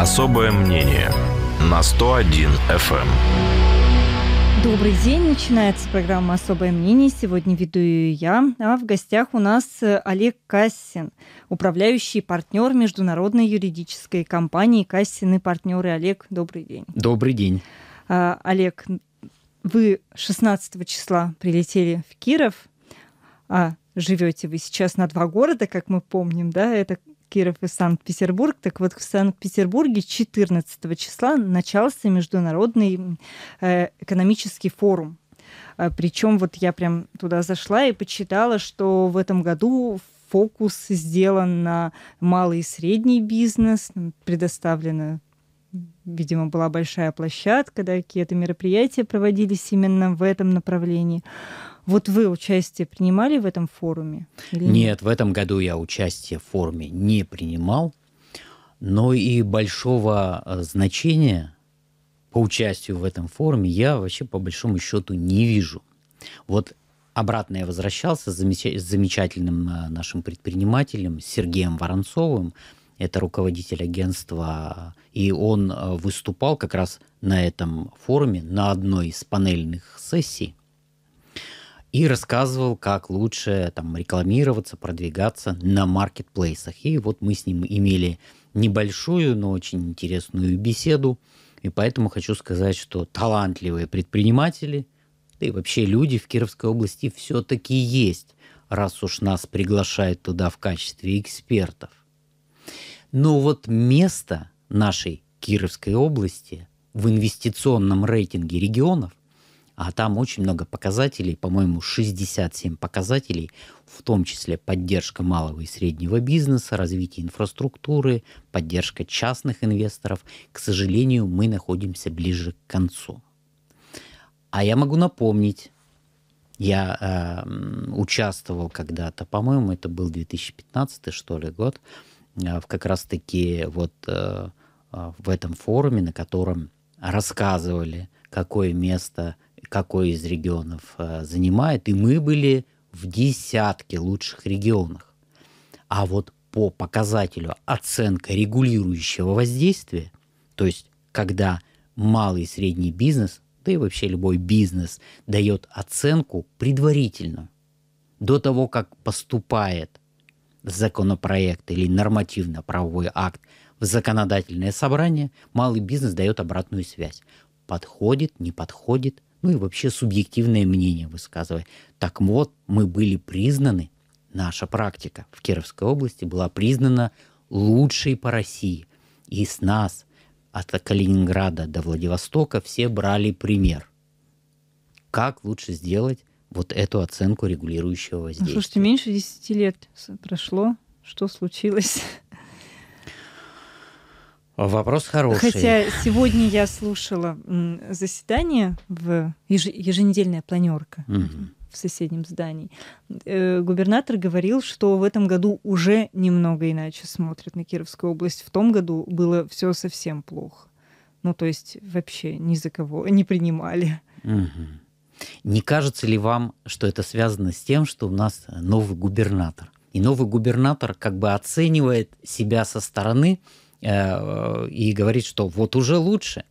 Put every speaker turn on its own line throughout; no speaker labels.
Особое мнение на 101 FM. Эм.
Добрый день. Начинается программа «Особое мнение». Сегодня веду ее я. А в гостях у нас э, Олег Кассин, управляющий партнер международной юридической компании «Кассин и партнеры». Олег, добрый день. Добрый день. А, Олег, вы 16 числа прилетели в Киров, а живете вы сейчас на два города, как мы помним, да, это Киров и Санкт-Петербург. Так вот, в Санкт-Петербурге 14 числа начался Международный э, экономический форум. Э, Причем вот я прям туда зашла и почитала, что в этом году фокус сделан на малый и средний бизнес, предоставлено видимо, была большая площадка, да, какие-то мероприятия проводились именно в этом направлении. Вот вы участие принимали в этом форуме? Или... Нет,
в этом году я участие в форуме не принимал, но и большого э, значения по участию в этом форуме я вообще по большому счету не вижу. Вот обратно я возвращался с замечательным э, нашим предпринимателем Сергеем Воронцовым, это руководитель агентства, и он э, выступал как раз на этом форуме, на одной из панельных сессий и рассказывал, как лучше там рекламироваться, продвигаться на маркетплейсах. И вот мы с ним имели небольшую, но очень интересную беседу. И поэтому хочу сказать, что талантливые предприниматели, да и вообще люди в Кировской области все-таки есть, раз уж нас приглашают туда в качестве экспертов. Но вот место нашей Кировской области в инвестиционном рейтинге регионов а там очень много показателей, по-моему, 67 показателей, в том числе поддержка малого и среднего бизнеса, развитие инфраструктуры, поддержка частных инвесторов. К сожалению, мы находимся ближе к концу. А я могу напомнить, я э, участвовал когда-то, по-моему, это был 2015 что ли год, э, в как раз-таки вот э, э, в этом форуме, на котором рассказывали, какое место какой из регионов э, занимает, и мы были в десятке лучших регионах. А вот по показателю оценка регулирующего воздействия, то есть когда малый и средний бизнес, да и вообще любой бизнес дает оценку предварительную, до того, как поступает законопроект или нормативно-правовой акт в законодательное собрание, малый бизнес дает обратную связь. Подходит, не подходит, ну и вообще субъективное мнение высказывать. Так вот, мы были признаны, наша практика в Кировской области была признана лучшей по России. И с нас, от Калининграда до Владивостока, все брали пример. Как лучше сделать вот эту оценку регулирующего воздействия? слушайте,
меньше 10 лет прошло. Что случилось?
Вопрос хороший. Хотя
сегодня я слушала заседание в еженедельная планерка. Угу в соседнем здании. Э, губернатор говорил, что в этом году уже немного иначе смотрят на Кировскую область. В том году было все совсем плохо. Ну, то есть вообще ни за кого не принимали.
Угу. Не кажется ли вам, что это связано с тем, что у нас новый губернатор? И новый губернатор как бы оценивает себя со стороны, Э, и говорит, что вот уже лучше.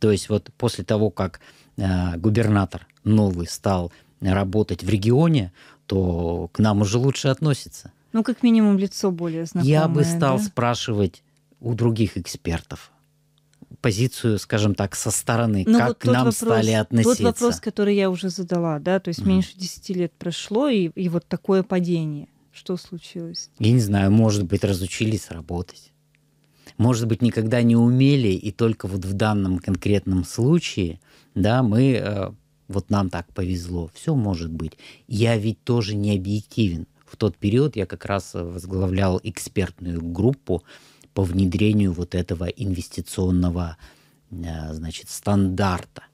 То есть вот после того, как э, губернатор новый стал работать в регионе, то к нам уже лучше относится.
Ну, как минимум, лицо более знакомое. Я бы стал да?
спрашивать у других экспертов позицию, скажем так, со стороны, ну, как вот к нам вопрос, стали относиться. Тот вопрос,
который я уже задала, да, то есть mm. меньше 10 лет прошло, и, и вот такое падение. Что случилось?
Я не знаю, может быть, разучились работать может быть, никогда не умели, и только вот в данном конкретном случае, да, мы, э, вот нам так повезло, все может быть. Я ведь тоже не объективен. В тот период я как раз возглавлял экспертную группу по внедрению вот этого инвестиционного, э, значит, стандарта.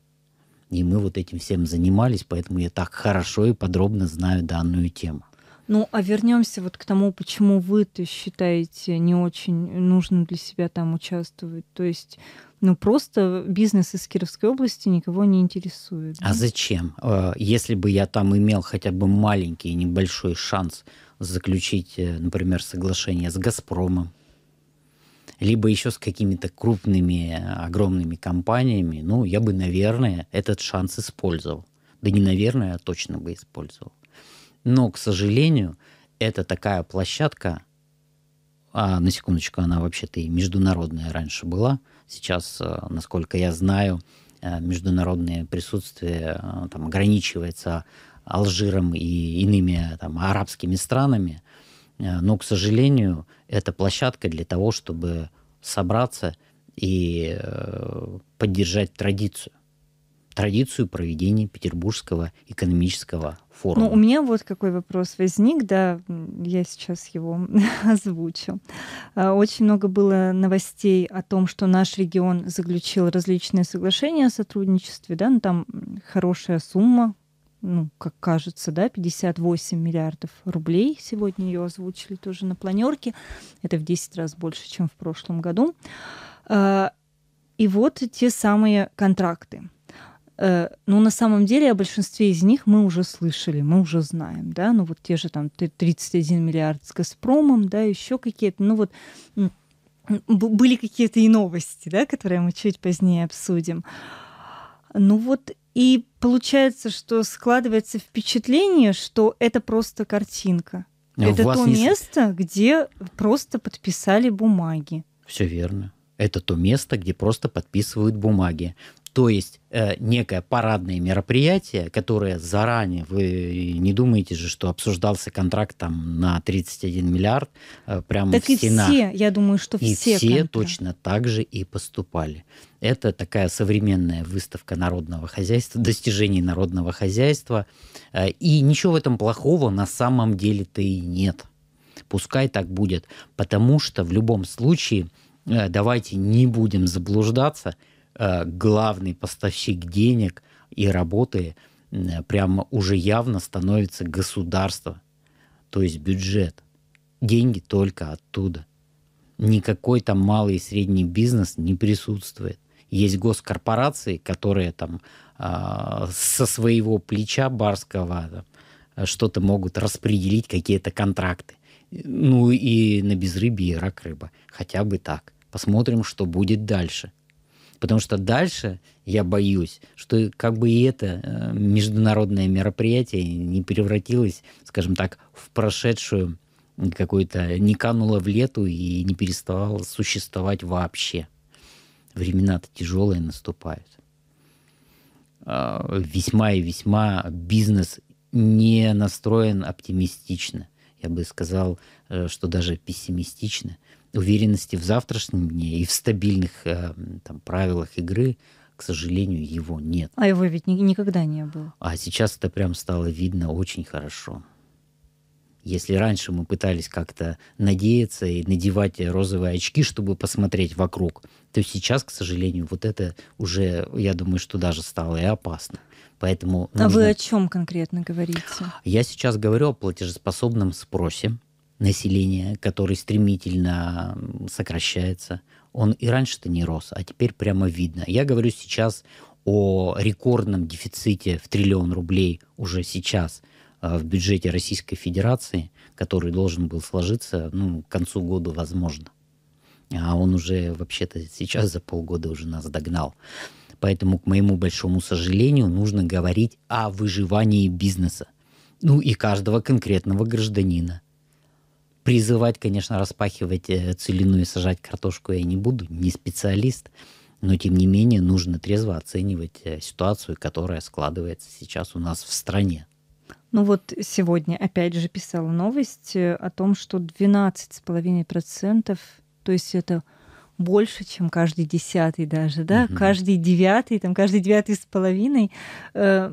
И мы вот этим всем занимались, поэтому я так хорошо и подробно знаю данную тему.
Ну, а вернемся вот к тому, почему вы -то считаете не очень нужно для себя там участвовать. То есть, ну, просто бизнес из Кировской области никого не интересует. А да? А
зачем? Э, если бы я там имел хотя бы маленький небольшой шанс заключить, э, например, соглашение с «Газпромом», либо еще с какими-то крупными, э, огромными компаниями, ну, я бы, наверное, этот шанс использовал. Да не, наверное, а точно бы использовал. Но, к сожалению, это такая площадка, а на секундочку, она вообще-то и международная раньше была. Сейчас, э, насколько я знаю, э, международное присутствие э, там, ограничивается Алжиром и иными там, арабскими странами. Но, к сожалению, это площадка для того, чтобы собраться и поддержать традицию традицию проведения Петербургского экономического форума. Ну, у
меня вот какой вопрос возник, да, я сейчас его озвучу. А, очень много было новостей о том, что наш регион заключил различные соглашения о сотрудничестве, да, ну там хорошая сумма, ну, как кажется, да, 58 миллиардов рублей. Сегодня ее озвучили тоже на планерке. Это в 10 раз больше, чем в прошлом году. А, и вот те самые контракты. Э, но ну, на самом деле о большинстве из них мы уже слышали, мы уже знаем, да, ну вот те же там 31 миллиард с Газпромом, да, еще какие-то, ну вот были какие-то и новости, да, которые мы чуть позднее обсудим. Ну вот и получается, что складывается впечатление, что это просто картинка. А это то не... место, где просто подписали бумаги.
Все верно. Это то место, где просто подписывают бумаги. То есть э, некое парадное мероприятие, которое заранее, вы не думаете же, что обсуждался контракт там на 31 миллиард э, прямо так в и все,
я думаю, что и все. все
точно так же и поступали. Это такая современная выставка народного хозяйства, достижений народного хозяйства. Э, и ничего в этом плохого на самом деле-то и нет. Пускай так будет, потому что в любом случае, э, давайте не будем заблуждаться – Э, главный поставщик денег и работы прямо уже явно становится государство, то есть бюджет. Деньги только оттуда. Никакой там малый и средний бизнес не присутствует. Есть госкорпорации, которые там а, со своего плеча барского э, что-то могут распределить, какие-то контракты. Ну и на безрыбье и рак рыба. Хотя бы так. Посмотрим, что будет дальше. Потому что дальше я боюсь, что как бы и это э, международное мероприятие не превратилось, скажем так, в прошедшую какую-то, не кануло в лету и не переставало существовать вообще. Времена-то тяжелые наступают. А, весьма и весьма бизнес не настроен оптимистично. Я бы сказал, э, что даже пессимистично – уверенности в завтрашнем дне и в стабильных э, там, правилах игры, к сожалению, его нет. А
его ведь ни- никогда не было.
А сейчас это прям стало видно очень хорошо. Если раньше мы пытались как-то надеяться и надевать розовые очки, чтобы посмотреть вокруг, то сейчас, к сожалению, вот это уже, я думаю, что даже стало и опасно. Поэтому нужно... А вы о
чем конкретно говорите?
Я сейчас говорю о платежеспособном спросе, населения, который стремительно сокращается. Он и раньше-то не рос, а теперь прямо видно. Я говорю сейчас о рекордном дефиците в триллион рублей уже сейчас э, в бюджете Российской Федерации, который должен был сложиться ну, к концу года, возможно. А он уже вообще-то сейчас за полгода уже нас догнал. Поэтому, к моему большому сожалению, нужно говорить о выживании бизнеса. Ну и каждого конкретного гражданина призывать, конечно, распахивать э, целину и сажать картошку я не буду, не специалист, но тем не менее нужно трезво оценивать э, ситуацию, которая складывается сейчас у нас в стране.
Ну вот сегодня опять же писала новость э, о том, что 12,5%, то есть это больше, чем каждый десятый даже, да, угу. каждый девятый, там каждый девятый с половиной э,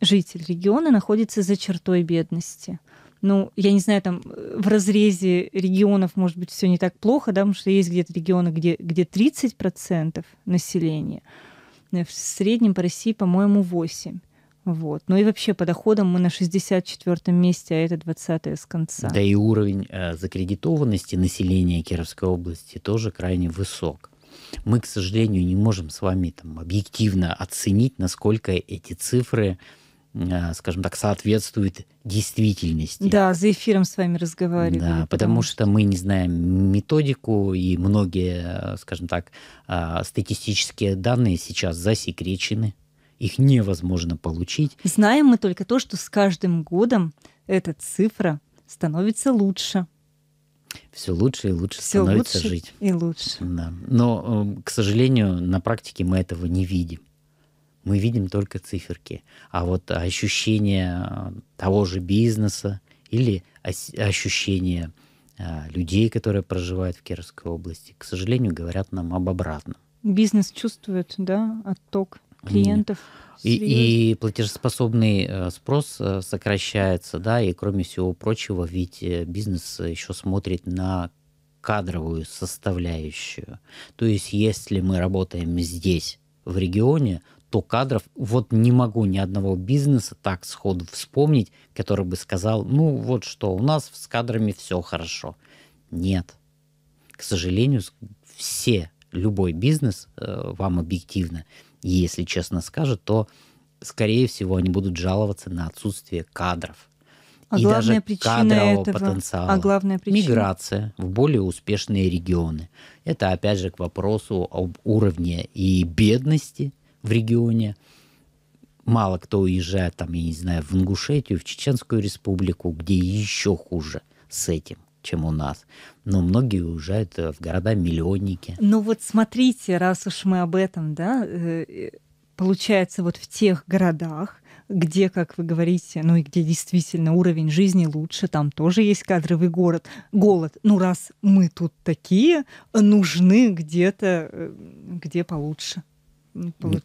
житель региона находится за чертой бедности ну, я не знаю, там в разрезе регионов, может быть, все не так плохо, да, потому что есть где-то регионы, где, где 30% населения. Э, в среднем по России, по-моему, 8. Вот. Ну и вообще по доходам мы на 64 месте, а это 20 с конца. Да и
уровень э, закредитованности населения Кировской области тоже крайне высок. Мы, к сожалению, не можем с вами там, объективно оценить, насколько эти цифры а, скажем так, соответствует действительности.
Да, за эфиром с вами разговаривали. Да, потому
что мы не знаем методику, и многие, а, скажем так, а, статистические данные сейчас засекречены, их невозможно получить.
Знаем мы только то, что с каждым годом эта цифра становится лучше.
Все лучше и лучше Все становится лучше жить.
И лучше. Да.
Но, э, к сожалению, на практике мы этого не видим мы видим только циферки. А вот ощущение э, того же бизнеса или ощущение э, людей, которые проживают в Кировской области, к сожалению, говорят нам об обратном.
Бизнес чувствует, да, отток клиентов. И,
и платежеспособный э, спрос сокращается, да, и кроме всего прочего, ведь бизнес еще смотрит на кадровую составляющую. То есть, если мы работаем здесь, в регионе, 100 кадров. Вот не могу ни одного бизнеса так сходу вспомнить, который бы сказал, ну вот что, у нас с кадрами все хорошо. Нет. К сожалению, все, любой бизнес э, вам объективно, если честно скажет, то, скорее всего, они будут жаловаться на отсутствие кадров.
А и даже кадрового этого, а потенциала. А главная причина?
Миграция в более успешные регионы. Это опять же к вопросу об уровне и бедности, в регионе. Мало кто уезжает, там, я не знаю, в Ингушетию, в Чеченскую республику, где еще хуже с этим чем у нас. Но многие уезжают э, в города-миллионники.
Ну вот смотрите, раз уж мы об этом, да, э, получается, вот в тех городах, где, как вы говорите, ну и где действительно уровень жизни лучше, там тоже есть кадровый город, голод. Ну раз мы тут такие, нужны где-то, э, где получше.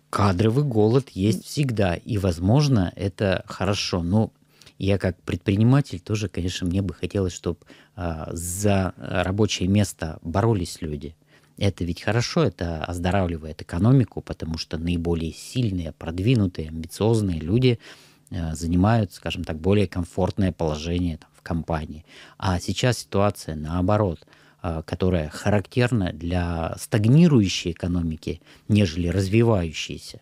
Кадровый голод есть всегда, и, возможно, это хорошо, но я как предприниматель тоже, конечно, мне бы хотелось, чтобы э, а, за рабочее место боролись люди. Это ведь хорошо, это оздоравливает экономику, потому что наиболее сильные, продвинутые, амбициозные люди э, занимают, скажем так, более комфортное положение там, в компании. А сейчас ситуация наоборот – а, которая характерна для стагнирующей экономики, нежели развивающейся.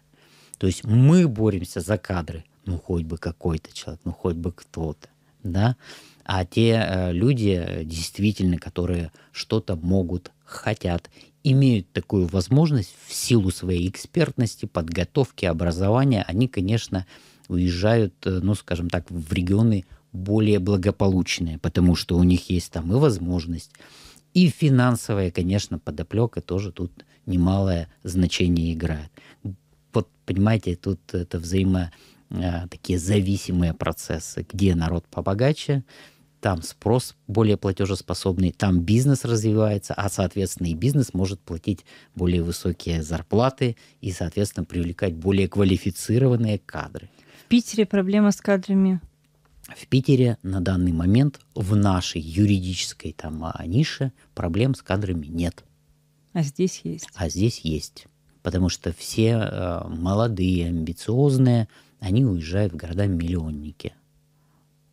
То есть мы боремся за кадры, ну хоть бы какой-то человек, ну хоть бы кто-то, да. А те э, люди, э, действительно, которые что-то могут, хотят, имеют такую возможность в силу своей экспертности, подготовки, образования, они, конечно, уезжают, э, ну, скажем так, в регионы более благополучные, потому что у них есть там и возможность, и финансовая, конечно, подоплека тоже тут немалое значение играет. Вот, понимаете, тут это взаимо а, такие зависимые процессы, где народ побогаче, там спрос более платежеспособный, там бизнес развивается, а, соответственно, и бизнес может платить более высокие зарплаты и, соответственно, привлекать более квалифицированные кадры. В Питере проблема
с кадрами
в Питере на данный момент в нашей юридической там а, нише проблем с кадрами нет.
А здесь есть.
А здесь есть. Потому что все э, молодые, амбициозные, они уезжают в города-миллионники.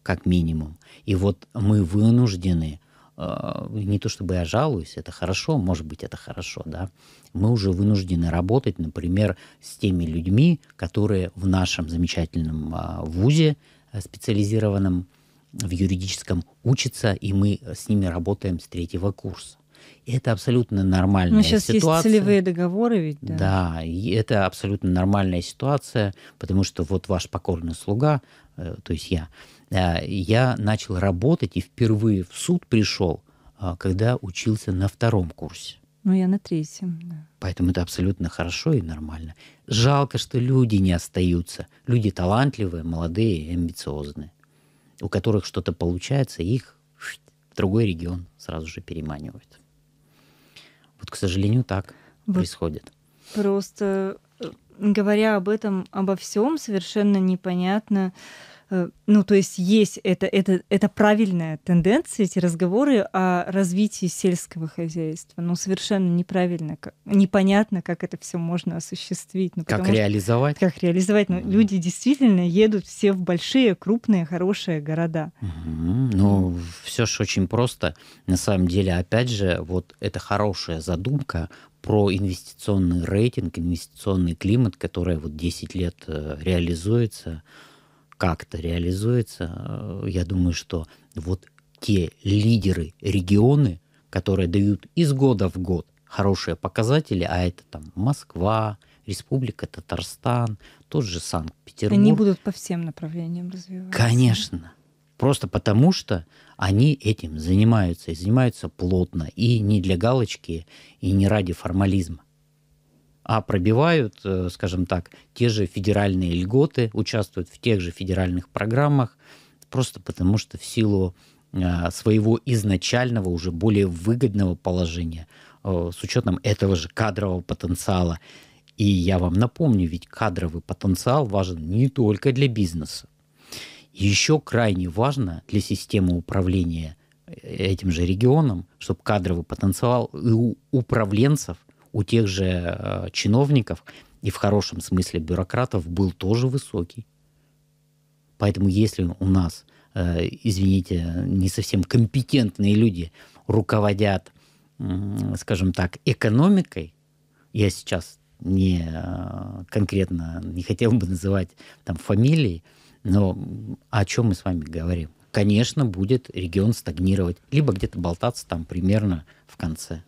Как минимум. И вот мы вынуждены, э, не то чтобы я жалуюсь, это хорошо, может быть, это хорошо, да, мы уже вынуждены работать, например, с теми людьми, которые в нашем замечательном э, вузе, Э, специализированном в юридическом учатся, и мы с ними работаем с третьего курса. И это абсолютно нормальная Но ну, сейчас ситуация. Есть целевые
договоры ведь, да?
Да, и это абсолютно нормальная ситуация, потому что вот ваш покорный слуга, э, то есть я, э, я начал работать и впервые в суд пришел, когда учился на втором курсе.
Ну, я на третьем, да.
Поэтому это абсолютно хорошо и нормально. Жалко, что люди не остаются. Люди талантливые, молодые, амбициозные, у которых что-то получается, их в другой регион сразу же переманивают. Вот, к сожалению, так вот происходит.
Просто э, говоря об этом, обо всем, совершенно непонятно, Э, ну, то есть есть это, это, это правильная тенденция, эти разговоры о развитии сельского хозяйства. но ну, совершенно неправильно, как, непонятно, как это все можно осуществить. Ну, как реализовать? Что, как реализовать. Ну, mm. люди действительно едут все в большие, крупные, хорошие города. Mm -hmm.
Ну, все же очень просто. На самом деле, опять же, вот это хорошая задумка про инвестиционный рейтинг, инвестиционный климат, который вот 10 лет э, реализуется как-то реализуется, э, я думаю, что вот те лидеры регионы, которые дают из года в год хорошие показатели, а это там Москва, Республика Татарстан, тот же Санкт-Петербург. Они будут
по всем направлениям развиваться. Конечно.
Просто потому, что они этим занимаются и занимаются плотно, и не для галочки, и не ради формализма а пробивают, э, скажем так, те же федеральные льготы, участвуют в тех же федеральных программах, просто потому что в силу э, своего изначального уже более выгодного положения э, с учетом этого же кадрового потенциала. И я вам напомню, ведь кадровый потенциал важен не только для бизнеса. Еще крайне важно для системы управления этим же регионом, чтобы кадровый потенциал и у управленцев у тех же э, чиновников и в хорошем смысле бюрократов был тоже высокий. Поэтому если у нас, э, извините, не совсем компетентные люди руководят, скажем так, экономикой, я сейчас не э, конкретно не хотел бы называть там фамилии, но о чем мы с вами говорим? Конечно, будет регион стагнировать, либо где-то болтаться там примерно в конце.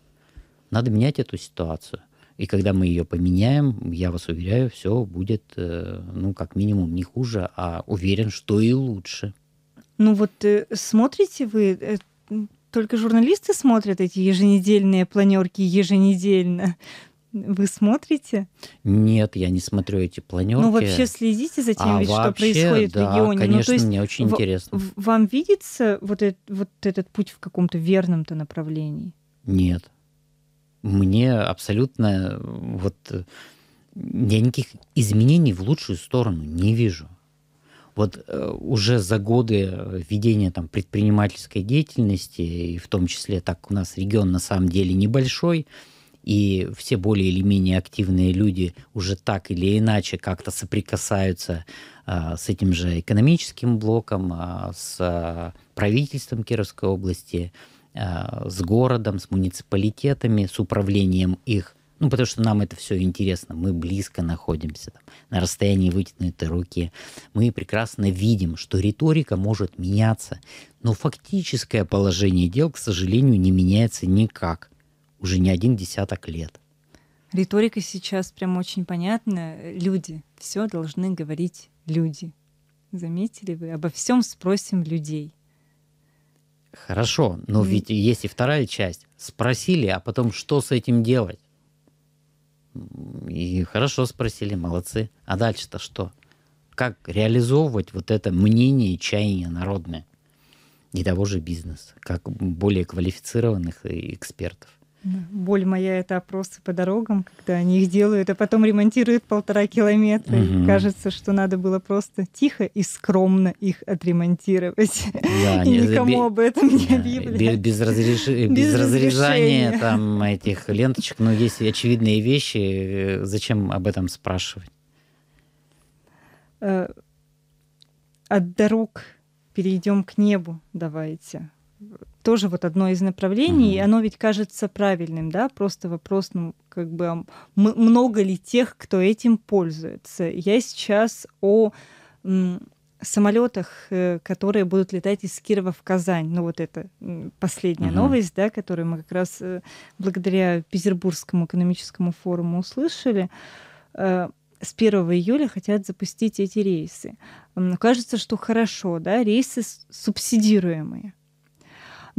Надо менять эту ситуацию. И когда мы ее поменяем, я вас уверяю, все будет, э, ну, как минимум, не хуже, а уверен, что и лучше.
Ну вот э, смотрите вы, э, только журналисты смотрят эти еженедельные планерки еженедельно. Вы смотрите?
Нет, я не смотрю эти планерки. Ну, вообще следите за тем, а ведь, вообще, что происходит да, в регионе. Конечно, ну, то мне очень в, интересно.
вам видится вот, этот вот этот путь в каком-то верном-то направлении?
Нет мне абсолютно вот я никаких изменений в лучшую сторону не вижу. Вот э, уже за годы э, ведения там, предпринимательской деятельности, и в том числе так у нас регион на самом деле небольшой, и все более или менее активные люди уже так или иначе как-то соприкасаются а, с этим же экономическим блоком, а, с а, правительством Кировской области, Э, с городом, с муниципалитетами, с управлением их. Ну, потому что нам это все интересно. Мы близко находимся там, на расстоянии вытянутой руки. Мы прекрасно видим, что риторика может меняться. Но фактическое положение дел, к сожалению, не меняется никак. Уже не один десяток лет.
Риторика сейчас прям очень понятна. Люди. Все должны говорить люди. Заметили вы? Обо всем спросим людей.
Хорошо, но ведь есть и вторая часть. Спросили, а потом что с этим делать? И хорошо спросили, молодцы. А дальше-то что? Как реализовывать вот это мнение чаяние народное? И того же бизнеса, как более квалифицированных экспертов.
Боль моя это опросы по дорогам, когда они их делают, а потом ремонтируют полтора километра. Угу. кажется, что надо было просто тихо и скромно их отремонтировать. Да, и не, никому бе- об этом не объявлять.
Без, без, разреш... без, без разрезания там этих ленточек, но есть очевидные вещи. Зачем об этом спрашивать?
Э, от дорог перейдем к небу, давайте тоже вот одно из направлений, и оно ведь кажется правильным, да, просто вопрос, ну, как бы, много ли тех, кто этим пользуется. Я сейчас о самолетах, э, которые будут летать из Кирова в Казань. Ну вот это последняя угу. новость, да, которую мы как раз э, благодаря Петербургскому экономическому форуму услышали э, с 1 июля хотят запустить эти рейсы. Кажется, что хорошо, да, рейсы субсидируемые.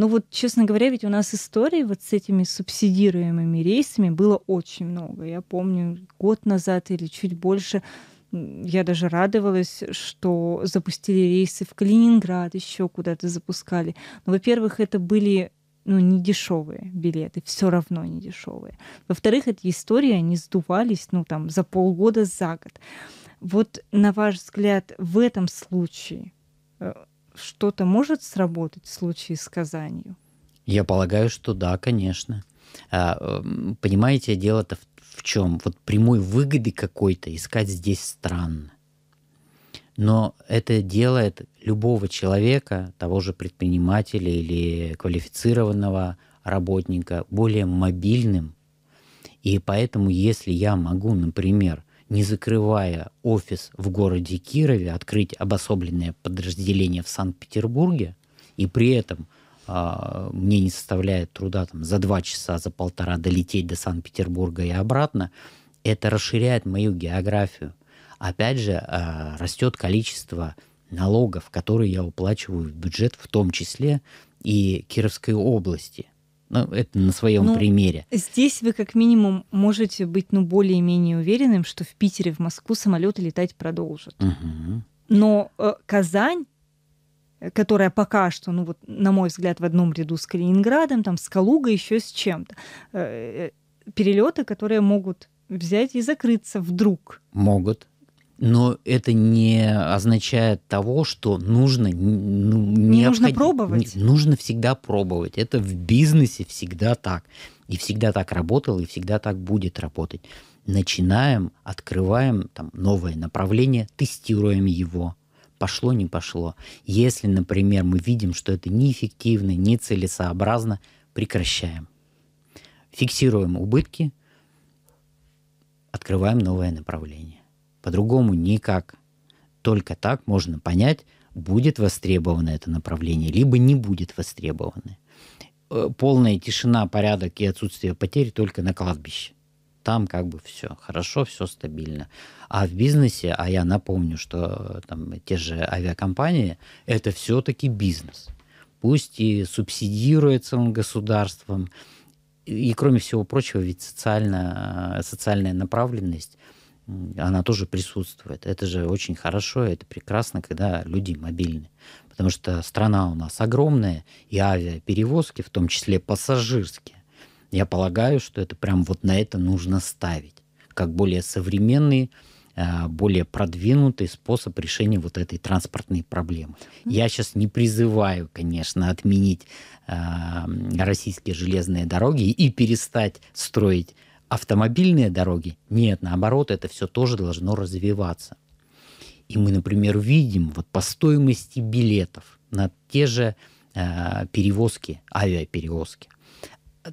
Ну вот, честно говоря, ведь у нас истории вот с этими субсидируемыми рейсами было очень много. Я помню, год назад или чуть больше я даже радовалась, что запустили рейсы в Калининград, еще куда-то запускали. Но, ну, во-первых, это были ну, не дешевые билеты, все равно не дешевые. Во-вторых, эти истории, они сдувались, ну, там, за полгода, за год. Вот, на ваш взгляд, в этом случае э, что-то может сработать в случае с Казанью?
Я полагаю, что да, конечно. А, эм, понимаете, дело-то в чем? Вот прямой выгоды какой-то искать здесь странно. Но это делает любого человека, того же предпринимателя или квалифицированного работника, более мобильным. И поэтому, если я могу, например, не закрывая офис в городе Кирове, открыть обособленное подразделение в Санкт-Петербурге, и при этом э, мне не составляет труда там, за два часа, за полтора долететь до Санкт-Петербурга и обратно, это расширяет мою географию. Опять же, э, растет количество налогов, которые я уплачиваю в бюджет, в том числе и Кировской области. Ну, это на своем ну, примере.
Здесь вы как минимум можете быть ну, более-менее уверенным, что в Питере, в Москву самолеты летать продолжат.
Угу.
Но э, Казань которая пока что, ну вот, на мой взгляд, в одном ряду с Калининградом, там, с Калугой, еще с чем-то. Э, э перелеты, которые могут взять и закрыться вдруг.
Могут но это не означает того, что нужно... Ну, не необход... нужно пробовать. нужно всегда пробовать. Это в бизнесе всегда так. И всегда так работало, и всегда так будет работать. Начинаем, открываем там, новое направление, тестируем его. Пошло, не пошло. Если, например, мы видим, что это неэффективно, нецелесообразно, прекращаем. Фиксируем убытки, открываем новое направление. По-другому никак. Только так можно понять, будет востребовано это направление, либо не будет востребовано. Э, полная тишина, порядок и отсутствие потерь только на кладбище. Там как бы все хорошо, все стабильно. А в бизнесе, а я напомню, что э, там те же авиакомпании, это все-таки бизнес. Пусть и субсидируется он государством, и, кроме всего прочего, ведь социально, э, социальная направленность она тоже присутствует. Это же очень хорошо, это прекрасно, когда люди мобильны. Потому что страна у нас огромная, и авиаперевозки, в том числе пассажирские, я полагаю, что это прям вот на это нужно ставить, как более современный, а, более продвинутый способ решения вот этой транспортной проблемы. Я сейчас не призываю, конечно, отменить а, российские железные дороги и перестать строить автомобильные дороги. Нет, наоборот, это все тоже должно развиваться. И мы, например, видим вот по стоимости билетов на те же э, перевозки, авиаперевозки.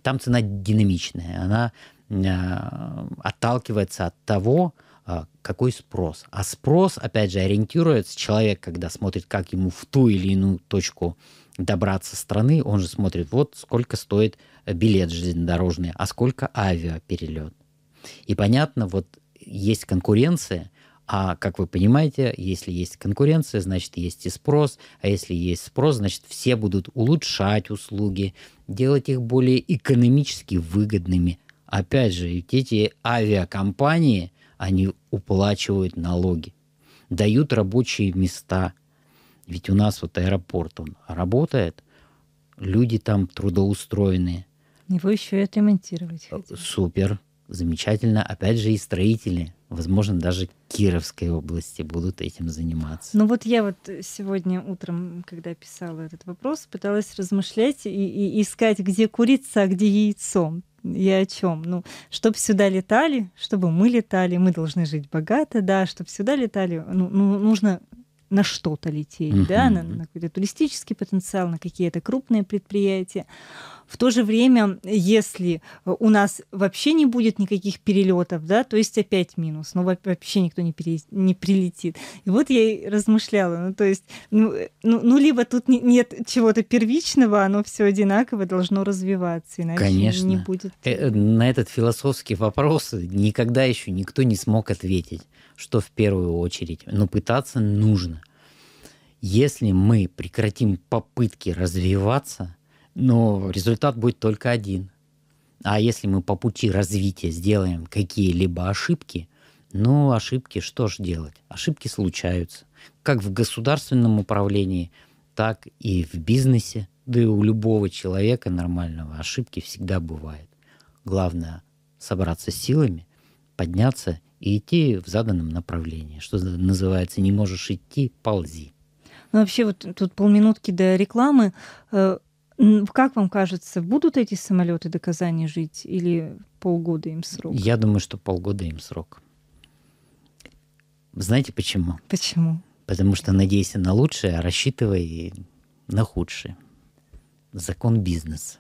Там цена динамичная, она э, отталкивается от того, э, а, какой спрос. А спрос, опять же, ориентируется человек, когда смотрит, как ему в ту или иную точку добраться страны, он же смотрит, вот сколько стоит билет железнодорожный, а сколько авиаперелет. И понятно, вот есть конкуренция, а как вы понимаете, если есть конкуренция, значит есть и спрос, а если есть спрос, значит все будут улучшать услуги, делать их более экономически выгодными. Опять же, ведь эти авиакомпании – они уплачивают налоги, дают рабочие места. Ведь у нас вот аэропорт, он работает, люди там трудоустроенные.
вы еще и отремонтировать. Э, Хотим.
Супер, замечательно. Опять же и строители, возможно, даже Кировской области будут этим заниматься.
Ну вот я вот сегодня утром, когда писала этот вопрос, пыталась размышлять и, и искать, где курица, а где яйцо я о чем? Ну, чтобы сюда летали, чтобы мы летали, мы должны жить богато, да, чтобы сюда летали, ну, ну нужно на что-то лететь, uh-huh. да, на, на какой-то туристический потенциал, на какие-то крупные предприятия. В то же время, если э, у нас вообще не будет никаких перелетов, да, то есть опять минус, но ну, вообще никто не, пере... не прилетит. И вот я и размышляла, ну то есть, ну, э, ну, ну либо тут не, нет чего-то первичного, оно все одинаково должно развиваться, иначе Конечно. не будет.
Э, на этот философский вопрос никогда еще никто не смог ответить, что в первую очередь, но ну, пытаться нужно. Если мы прекратим попытки развиваться, но результат будет только один. А если мы по пути развития сделаем какие-либо ошибки, ну, ошибки что ж делать? Ошибки случаются. Как в государственном управлении, так и в бизнесе, да и у любого человека нормального ошибки всегда бывает. Главное — собраться силами, подняться и идти в заданном направлении. Что называется, не можешь идти — ползи.
Ну, вообще, вот тут полминутки до рекламы. Э, как вам кажется, будут эти самолеты до Казани жить или полгода им срок? Я
думаю, что полгода им срок. Знаете почему? Почему? Потому что надейся на лучшее, а рассчитывай на худшее. Закон бизнеса.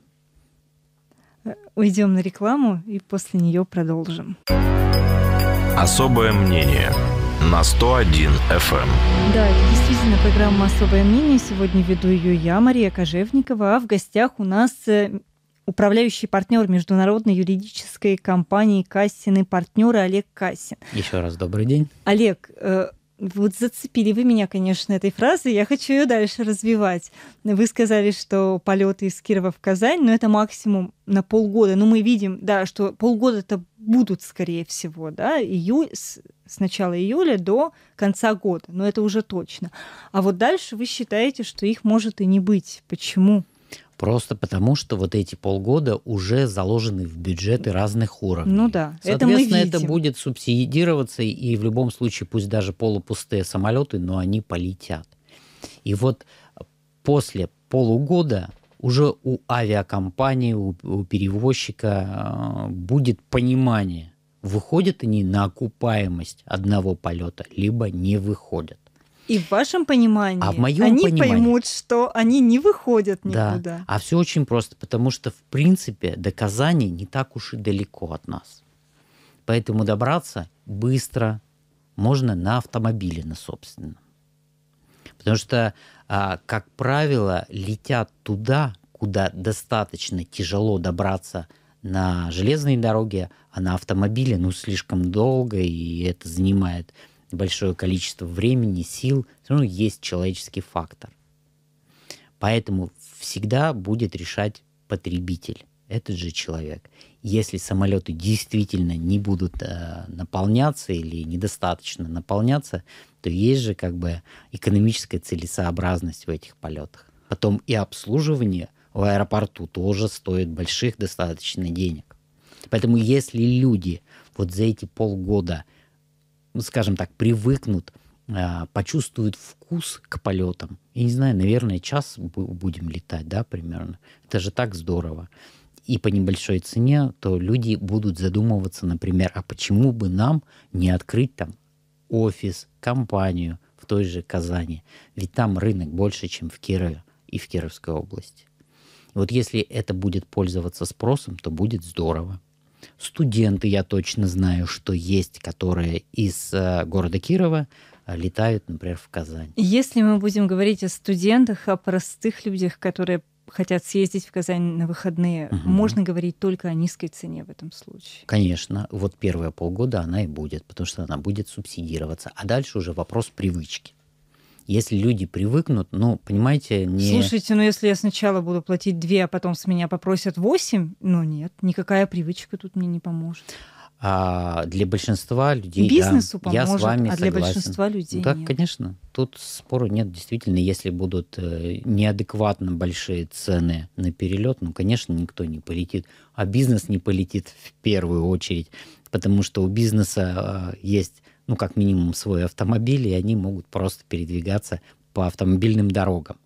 Э, уйдем на рекламу и после нее продолжим.
Особое мнение на 101
FM. Эм. Да, это действительно программа «Особое мнение». Сегодня веду ее я, Мария Кожевникова. А в гостях у нас э, управляющий партнер международной юридической компании Кассин и партнеры Олег Кассин.
Еще раз добрый день.
Олег, э, вот зацепили вы меня, конечно, этой фразой. Я хочу ее дальше развивать. Вы сказали, что полеты из Кирова в Казань, но это максимум на полгода. Но ну, мы видим, да, что полгода-то будут, скорее всего, да, июль, с, с начала июля до конца года. Но это уже точно. А вот дальше вы считаете, что их может и не быть. Почему?
Просто потому, что вот эти полгода уже заложены в бюджеты разных уровней. Ну да, это, мы видим. это будет субсидироваться, и в любом случае, пусть даже полупустые самолеты, но они полетят. И вот после полугода уже у авиакомпании, у, у перевозчика э, будет понимание, выходят они на окупаемость одного полета, либо не выходят.
И в вашем понимании а в моем они понимании, поймут, что они не выходят никуда. Да. А
все очень просто, потому что, в принципе, доказание не так уж и далеко от нас. Поэтому добраться быстро можно на автомобиле, на собственном. Потому что, а, как правило, летят туда, куда достаточно тяжело добраться на железной дороге, а на автомобиле, ну, слишком долго, и это занимает большое количество времени, сил, все равно есть человеческий фактор. Поэтому всегда будет решать потребитель, этот же человек. Если самолеты действительно не будут э, наполняться или недостаточно наполняться, то есть же как бы экономическая целесообразность в этих полетах. Потом и обслуживание в аэропорту тоже стоит больших достаточно денег. Поэтому если люди вот за эти полгода – ну, скажем так, привыкнут, а, почувствуют вкус к полетам. Я не знаю, наверное, час будем летать, да, примерно. Это же так здорово. И по небольшой цене, то люди будут задумываться, например, а почему бы нам не открыть там офис, компанию в той же Казани? Ведь там рынок больше, чем в Кирове и в Кировской области. И вот если это будет пользоваться спросом, то будет здорово. Студенты, я точно знаю, что есть, которые из э, города Кирова э, летают, например, в Казань.
Если мы будем говорить о студентах, о простых людях, которые хотят съездить в Казань на выходные, угу. можно говорить только о низкой цене в этом случае?
Конечно. Вот первые полгода она и будет, потому что она будет субсидироваться. А дальше уже вопрос привычки. Если люди привыкнут, ну, понимаете, не... Слушайте,
ну если я сначала буду платить 2, а потом с меня попросят 8, ну нет, никакая привычка тут мне не поможет.
А для большинства людей Бизнесу да, поможет, я с вами а для большинства людей да, нет. конечно, тут спору нет. Действительно, если будут э, неадекватно большие цены на перелет, ну, конечно, никто не полетит, а бизнес не полетит в первую очередь, потому что у бизнеса а, есть ну, как минимум, свой автомобиль, и они могут просто передвигаться по автомобильным дорогам.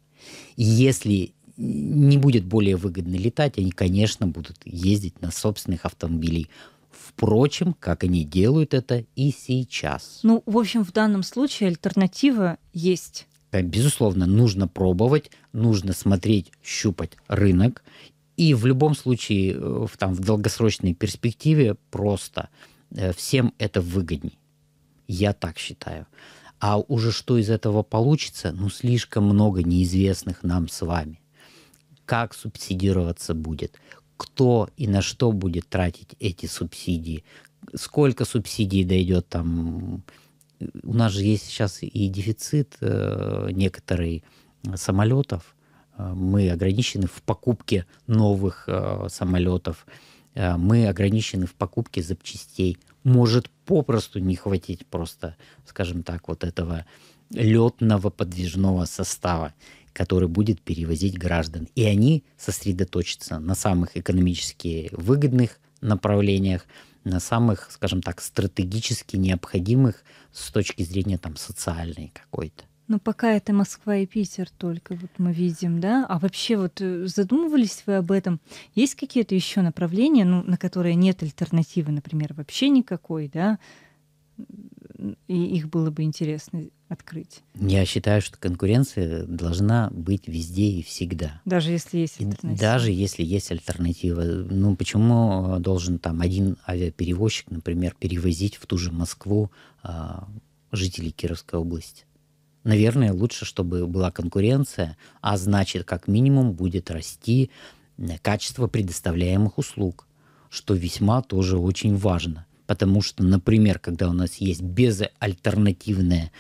И если не будет более выгодно летать, они, конечно, будут ездить на собственных автомобилях. Впрочем, как они делают это и сейчас.
Ну, в общем, в данном случае альтернатива есть.
Э, безусловно, нужно пробовать, нужно смотреть, щупать рынок. И в любом случае, э, в, там, в долгосрочной перспективе просто э, всем это выгоднее. Я так считаю. А уже что из этого получится, ну слишком много неизвестных нам с вами. Как субсидироваться будет, кто и на что будет тратить эти субсидии, сколько субсидий дойдет там. У нас же есть сейчас и дефицит э, некоторых самолетов. Э, мы ограничены в покупке новых э, самолетов. Э, мы ограничены в покупке запчастей, может попросту не хватить просто, скажем так, вот этого летного подвижного состава, который будет перевозить граждан. И они сосредоточатся на самых экономически выгодных направлениях, на самых, скажем так, стратегически необходимых с точки зрения там социальной какой-то.
Но ну, пока это Москва и Питер только вот мы видим, да? А вообще вот э, задумывались вы об этом? Есть какие-то еще направления, ну, на которые нет альтернативы, например, вообще никакой, да? И их было бы интересно открыть.
Я считаю, что конкуренция должна быть везде и всегда.
Даже если есть альтернатива. И даже
если есть альтернатива. Ну, почему э, должен там один авиаперевозчик, например, перевозить в ту же Москву а, жителей Кировской области? Наверное, лучше, чтобы была конкуренция, а значит, как минимум будет расти качество предоставляемых услуг, что весьма тоже очень важно. Потому что, например, когда у нас есть безальтернативная,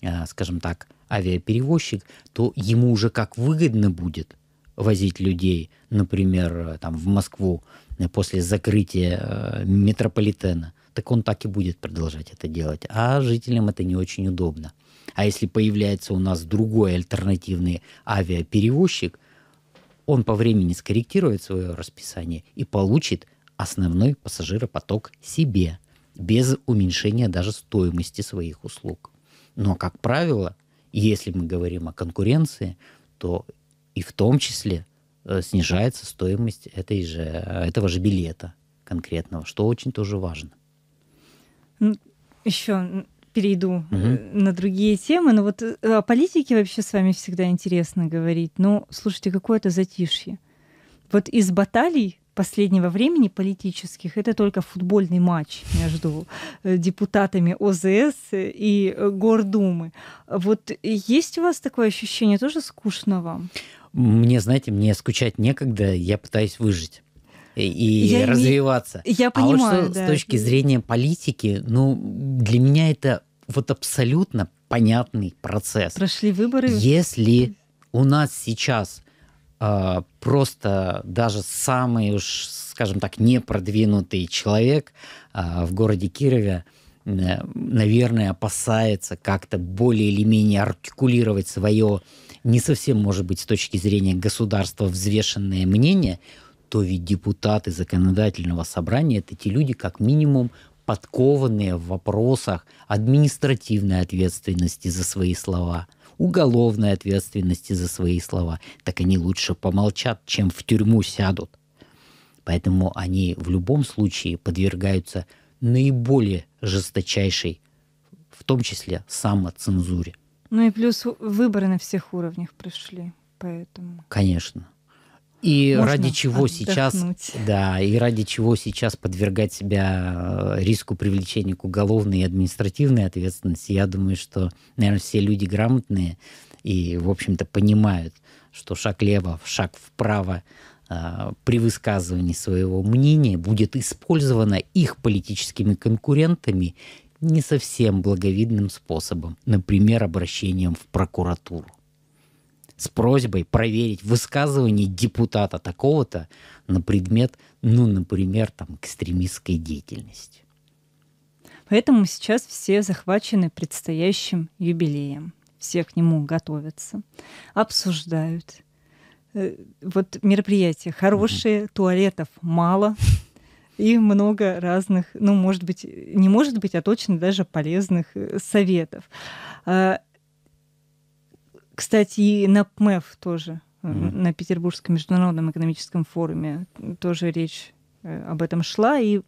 э, скажем так, авиаперевозчик, то ему уже как выгодно будет возить людей, например, э, там, в Москву э, после закрытия метрополитена, так он так и будет продолжать это делать. А жителям это не очень удобно. А если появляется у нас другой альтернативный авиаперевозчик, он по времени скорректирует свое расписание и получит основной пассажиропоток себе, без уменьшения даже стоимости своих услуг. Но, как правило, если мы говорим о конкуренции, то и в том числе э, снижается стоимость этой же, этого же билета конкретного, что очень тоже важно.
Еще перейду угу. на другие темы, но ну вот э, о политике вообще с вами всегда интересно говорить. Но ну, слушайте, какое-то затишье. Вот из баталий последнего времени политических это только футбольный матч между э, депутатами ОЗС и Гордумы. Вот есть у вас такое ощущение? Тоже скучно вам?
Мне, знаете, мне скучать некогда, я пытаюсь выжить и я развиваться. Я понимаю, а вот что да. с точки зрения политики, ну, для меня это вот абсолютно понятный процесс. Прошли выборы. Если у нас сейчас э, просто даже самый уж, скажем так, непродвинутый человек э, в городе Кирове, э, наверное, опасается как-то более или менее артикулировать свое не совсем, может быть, с точки зрения государства взвешенное мнение, то ведь депутаты законодательного собрания – это те люди, как минимум, подкованные в вопросах административной ответственности за свои слова, уголовной ответственности за свои слова, так они лучше помолчат, чем в тюрьму сядут. Поэтому они в любом случае подвергаются наиболее жесточайшей, в том числе самоцензуре.
Ну и плюс выборы на всех уровнях пришли, поэтому...
Конечно. И Можно ради чего отдохнуть. сейчас, да, и ради чего сейчас подвергать себя э, риску привлечения к уголовной и административной ответственности, я думаю, что, наверное, все люди грамотные и, в общем-то, понимают, что шаг лево, шаг вправо э, при высказывании своего мнения будет использовано их политическими конкурентами не совсем благовидным способом, например, обращением в прокуратуру с просьбой проверить высказывание депутата такого-то на предмет, ну, например, там, экстремистской
деятельности. Поэтому сейчас все захвачены предстоящим юбилеем. Все к нему готовятся, обсуждают. Э, вот мероприятия хорошие, туалетов мало, и много разных, ну, может быть, не может быть, а точно даже полезных э, советов. А, кстати, и на ПМЭФ тоже, mm-hmm. на Петербургском международном экономическом форуме тоже речь э, об этом шла, и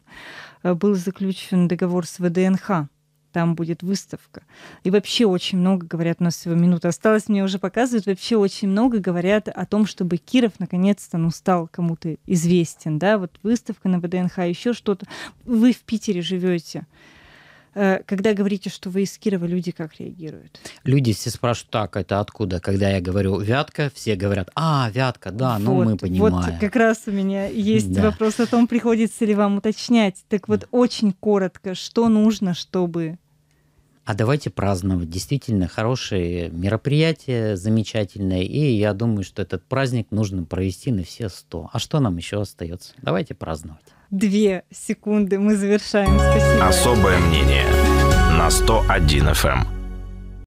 э, был заключен договор с ВДНХ. Там будет выставка. И вообще очень много говорят, у нас всего минута осталось мне уже показывают, вообще очень много говорят о том, чтобы Киров наконец-то ну, стал кому-то известен. Да? Вот выставка на ВДНХ, еще что-то. Вы в Питере живете. Э, когда говорите, что вы из Кирова, люди как реагируют?
Люди все спрашивают, так, это откуда? Когда я говорю «Вятка», все говорят, а, «Вятка», да, вот, ну мы понимаем. Вот как раз
у меня есть да. вопрос о том, приходится ли вам уточнять. Так вот, очень коротко, что нужно, чтобы
а давайте праздновать. Действительно, хорошее мероприятие, замечательное. И я думаю, что этот праздник нужно провести на все сто. А что нам еще остается? Давайте праздновать
две секунды мы завершаем. Спасибо.
Особое мнение на 101 FM.